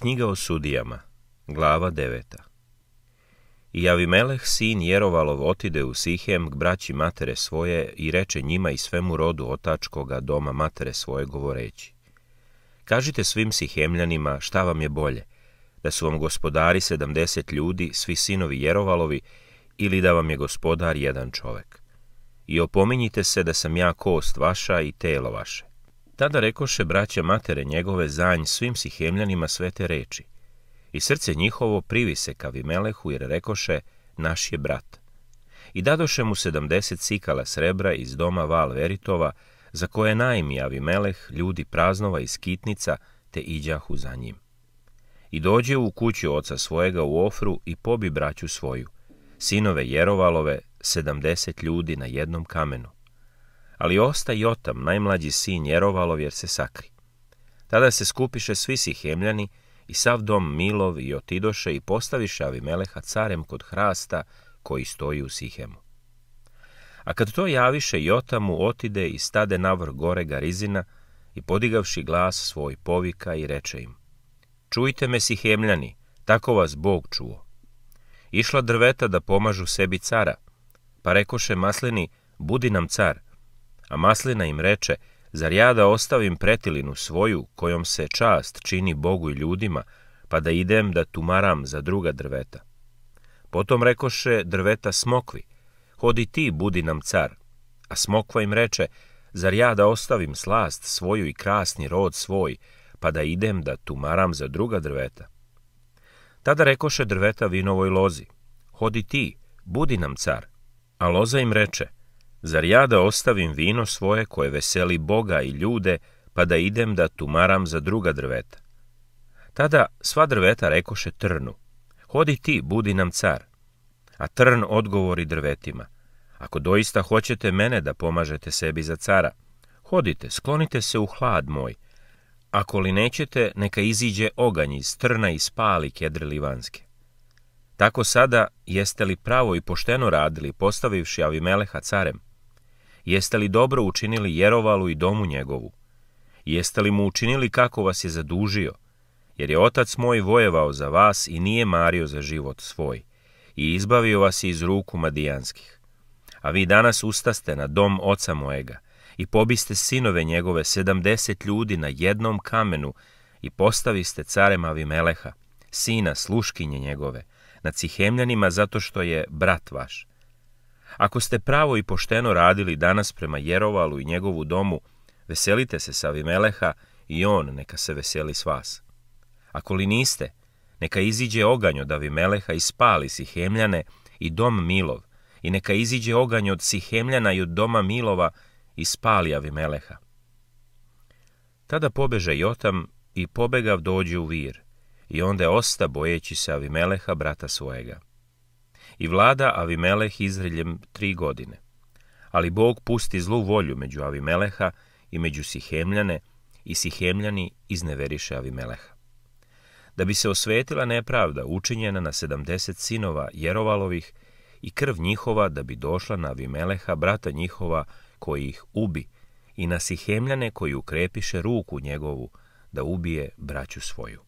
Knjiga o sudijama, glava deveta. I Avimeleh sin Jerovalov otide u Sihem k braći matere svoje i reče njima i svemu rodu otačkoga doma matere svoje govoreći. Kažite svim Sihemljanima šta vam je bolje, da su vam gospodari sedamdeset ljudi, svi sinovi Jerovalovi, ili da vam je gospodar jedan čovek. I opominjite se da sam ja kost vaša i telo vaše. Tada rekoše braća matere njegove zanj svim sihemljanima sve te reči. I srce njihovo privise ka Vimelehu jer rekoše, naš je brat. I dadoše mu sedamdeset sikala srebra iz doma Val Veritova, za koje najmi Avimeleh ljudi praznova iz kitnica, te iđahu za njim. I dođe u kuću oca svojega u Ofru i pobi braću svoju, sinove Jerovalove, sedamdeset ljudi na jednom kamenu. Ali osta Jotam, najmlađi sin Jerovalov, jer se sakri. Tada se skupiše svi Sihemljani i sav dom Milov i otidoše i postaviše Avimeleha carem kod hrasta koji stoji u Sihemu. A kad to javiše, Jotamu otide i stade navr gorega Rizina i podigavši glas svoj povika i reče im Čujte me, Sihemljani, tako vas Bog čuo. Išla drveta da pomažu sebi cara, pa rekoše Maslini budi nam car, a maslina im reče, zar ja da ostavim pretilinu svoju, kojom se čast čini Bogu i ljudima, pa da idem da tumaram za druga drveta. Potom rekoše drveta smokvi, hodi ti, budi nam car. A smokva im reče, zar ja da ostavim slast svoju i krasni rod svoj, pa da idem da tumaram za druga drveta. Tada rekoše drveta vinovoj lozi, hodi ti, budi nam car. A loza im reče, Zar ja da ostavim vino svoje koje veseli Boga i ljude, pa da idem da tumaram za druga drveta? Tada sva drveta rekoše trnu, hodi ti, budi nam car. A trn odgovori drvetima, ako doista hoćete mene da pomažete sebi za cara, hodite, sklonite se u hlad moj. Ako li nećete, neka iziđe oganj iz trna i spali kedre livanske. Tako sada jeste li pravo i pošteno radili, postavivši Avimeleha carem? Jeste li dobro učinili Jerovalu i domu njegovu? Jeste li mu učinili kako vas je zadužio? Jer je otac moj vojevao za vas i nije mario za život svoj i izbavio vas je iz ruku madijanskih. A vi danas ustaste na dom oca mojega i pobiste sinove njegove sedamdeset ljudi na jednom kamenu i postaviste carem Vimeleha, sina sluškinje njegove, na cihemljanima zato što je brat vaš. Ako ste pravo i pošteno radili danas prema Jerovalu i njegovu domu, veselite se sa Vimeleha i on neka se veseli s vas. Ako li niste, neka iziđe oganj od Avimeleha i spali Sihemljane i dom Milov, i neka iziđe oganj od Sihemljana i od doma Milova i spali Avimeleha. Tada pobeže Jotam i pobegav dođe u vir, i onda je osta bojeći se Avimeleha, brata svojega i vlada Avimeleh Izraeljem tri godine. Ali Bog pusti zlu volju među Avimeleha i među Sihemljane i Sihemljani izneveriše Avimeleha. Da bi se osvetila nepravda učinjena na sedamdeset sinova Jerovalovih i krv njihova da bi došla na Avimeleha, brata njihova, koji ih ubi, i na Sihemljane koji ukrepiše ruku njegovu, da ubije braću svoju.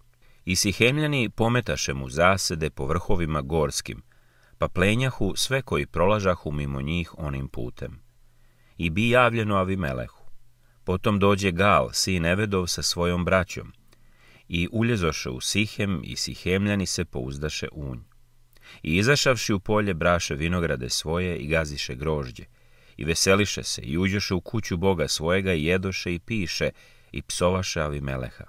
I Sihemljani pometaše mu zasede po vrhovima gorskim, pa plenjahu sve koji prolažahu mimo njih onim putem. I bi javljeno Avimelehu. Potom dođe Gal, sin Evedov, sa svojom braćom, i uljezoše u Sihem i Sihemljani se pouzdaše unj. I izašavši u polje braše vinograde svoje i gaziše grožđe, i veseliše se, i uđoše u kuću Boga svojega i jedoše i piše, i psovaše Avimeleha.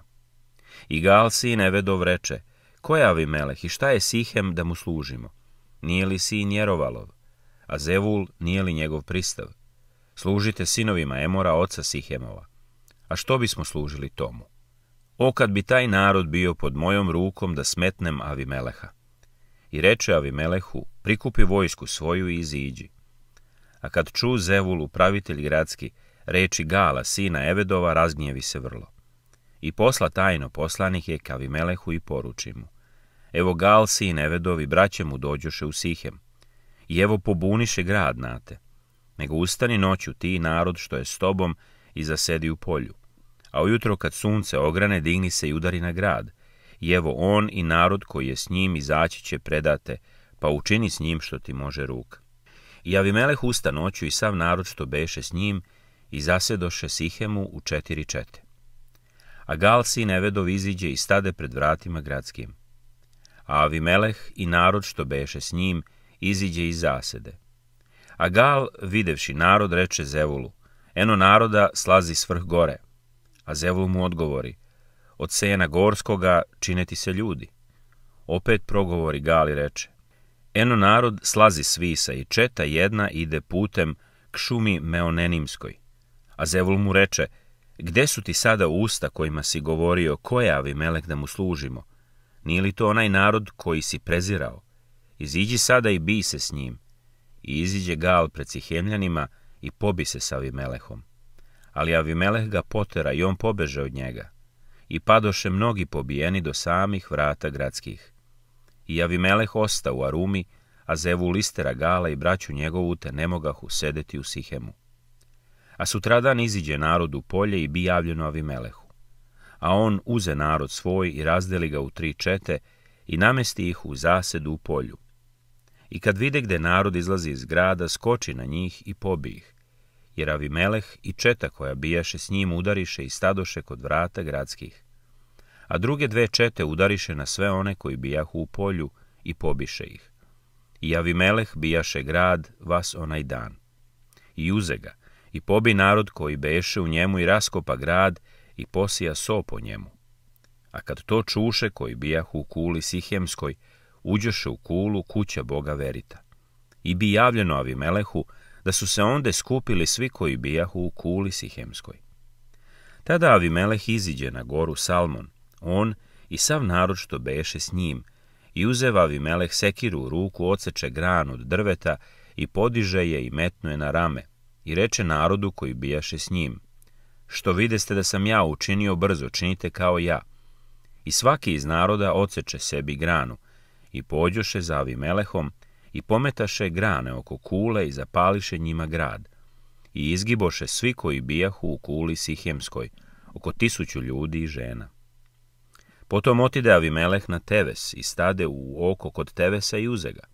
I Gal sin Evedov reče, ko je Avimeleh i šta je Sihem da mu služimo? nije li sin Jerovalov, a Zevul nije li njegov pristav. Služite sinovima Emora, oca Sihemova. A što bismo služili tomu? O kad bi taj narod bio pod mojom rukom da smetnem Avimeleha. I reče Avimelehu, prikupi vojsku svoju i iziđi. A kad ču Zevul, upravitelj gradski, reči Gala, sina Evedova, razgnjevi se vrlo. I posla tajno poslanih je Avimelehu i poruči mu. Evo Galsi i Nevedovi braće mu dođoše u Sihem. I evo pobuniše grad, nate. Nego ustani noću ti narod što je s tobom i zasedi u polju. A ujutro kad sunce ograne digni se i udari na grad. I evo on i narod koji je s njim izaći će predate, pa učini s njim što ti može ruka. I Avimeleh usta noću i sav narod što beše s njim i zasedoše Sihemu u četiri čete. A Gal i Nevedovi iziđe i stade pred vratima gradskim a Avimeleh i narod što beše s njim iziđe iz zasede. A Gal, videvši narod, reče Zevulu, eno naroda slazi svrh gore. A Zevul mu odgovori, od sejena gorskoga čine ti se ljudi. Opet progovori Gal reče, eno narod slazi svisa, i četa jedna ide putem k šumi Meonenimskoj. A Zevul mu reče, gde su ti sada usta kojima si govorio, ko je Avimelek da mu služimo? Nije li to onaj narod koji si prezirao? Iziđi sada i bij se s njim. I iziđe Gal pred Sihemljanima i pobi se sa Avimelehom. Ali Avimeleh ga potera i on pobeže od njega. I padoše mnogi pobijeni do samih vrata gradskih. I Avimeleh osta u Arumi, a Zevu listera Gala i braću njegovu te ne mogahu sedeti u Sihemu. A sutradan iziđe narod u polje i bi javljeno Avimelehu a on uze narod svoj i razdeli ga u tri čete i namesti ih u zasedu u polju. I kad vide gde narod izlazi iz grada, skoči na njih i pobi ih. Jer Avimeleh i četa koja bijaše s njim udariše i stadoše kod vrata gradskih. A druge dve čete udariše na sve one koji bijahu u polju i pobiše ih. I Avimeleh bijaše grad vas onaj dan. I uze ga, i pobi narod koji beše u njemu i raskopa grad i posija so po njemu. A kad to čuše koji bijahu u kuli Sihemskoj, uđoše u kulu kuća boga Verita. I bi javljeno Avimelehu da su se onda skupili svi koji bijahu u kuli Sihemskoj. Tada Avimeleh iziđe na goru Salmon, on i sav narod što beše s njim, i uzeva Avimeleh sekiru u ruku, oceče gran od drveta i podiže je i metnuje na rame, i reče narodu koji bijaše s njim, što videste da sam ja učinio brzo, činite kao ja. I svaki iz naroda oceče sebi granu, i pođoše za Avimelehom, i pometaše grane oko kule i zapališe njima grad. I izgiboše svi koji bijahu u kuli Sihemskoj, oko tisuću ljudi i žena. Potom otide Avimeleh na Teves i stade u oko kod Tevesa i uzega. ga.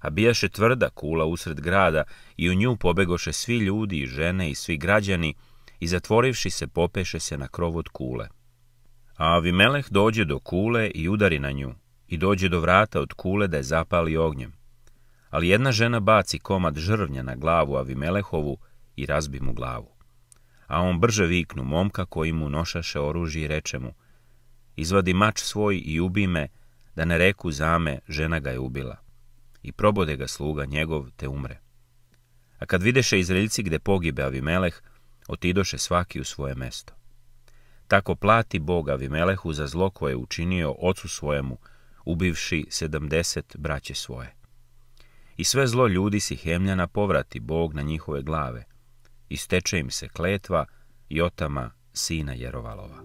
A bijaše tvrda kula usred grada i u nju pobegoše svi ljudi i žene i svi građani, i zatvorivši se popeše se na krov od kule. A Avimeleh dođe do kule i udari na nju i dođe do vrata od kule da je zapali ognjem. Ali jedna žena baci komad žrvnja na glavu Avimelehovu i razbi mu glavu. A on brže viknu momka koji mu nošaše oružje i reče mu Izvadi mač svoj i ubi me, da ne reku zame, žena ga je ubila. I probode ga sluga njegov, te umre. A kad videše Izraelci gde pogibe Avimeleh, otidoše svaki u svoje mesto. Tako plati Bog Avimelehu za zlo koje je učinio ocu svojemu, ubivši sedamdeset braće svoje. I sve zlo ljudi si hemljana povrati Bog na njihove glave, Isteče im se kletva Jotama, sina Jerovalova.